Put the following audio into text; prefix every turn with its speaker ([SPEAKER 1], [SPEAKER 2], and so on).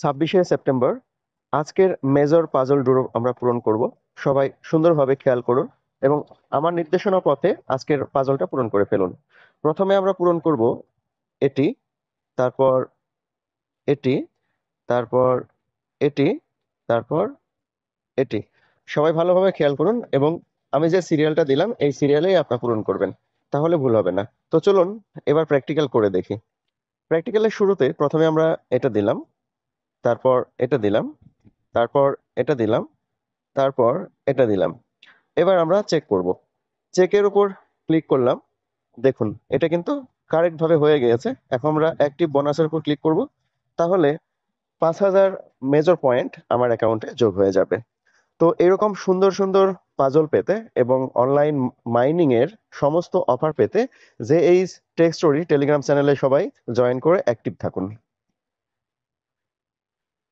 [SPEAKER 1] ছাব্বিশে সেপ্টেম্বর আজকের major puzzle draw আমরা পূরণ করব সবাই সুন্দরভাবে খেয়াল করুন এবং আমার নির্দেশনা পথে আজকের পাজলটা পূরণ করে ফেলুন প্রথমে আমরা পূরণ করব এটি তারপর এটি তারপর এটি তারপর এটি সবাই ভালোভাবে খেয়াল করুন এবং আমি যে সিরিয়ালটা দিলাম এই সিরিয়ালেই আপনার পূরণ করবেন তাহলে ভুল হবে না তো চলুন এবার প্র্যাকটিক্যাল করে দেখি প্র্যাকটিক্যালের শুরুতে প্রথমে আমরা এটা দিলাম তারপর এটা দিলাম তারপর এটা দিলাম তারপর এটা দিলাম এবার আমরা চেক করব চেকের উপর ক্লিক করলাম দেখুন এটা কিন্তু কারেক্টভাবে হয়ে গিয়েছে এখন আমরা অ্যাক্টিভ বোনাসের উপর ক্লিক করব তাহলে পাঁচ হাজার মেজর পয়েন্ট আমার অ্যাকাউন্টে যোগ হয়ে যাবে তো এরকম সুন্দর সুন্দর পাজল পেতে এবং অনলাইন মাইনিং এর সমস্ত অফার পেতে জে এইচ টেক্সটোরি টেলিগ্রাম চ্যানেলে সবাই জয়েন করে অ্যাক্টিভ থাকুন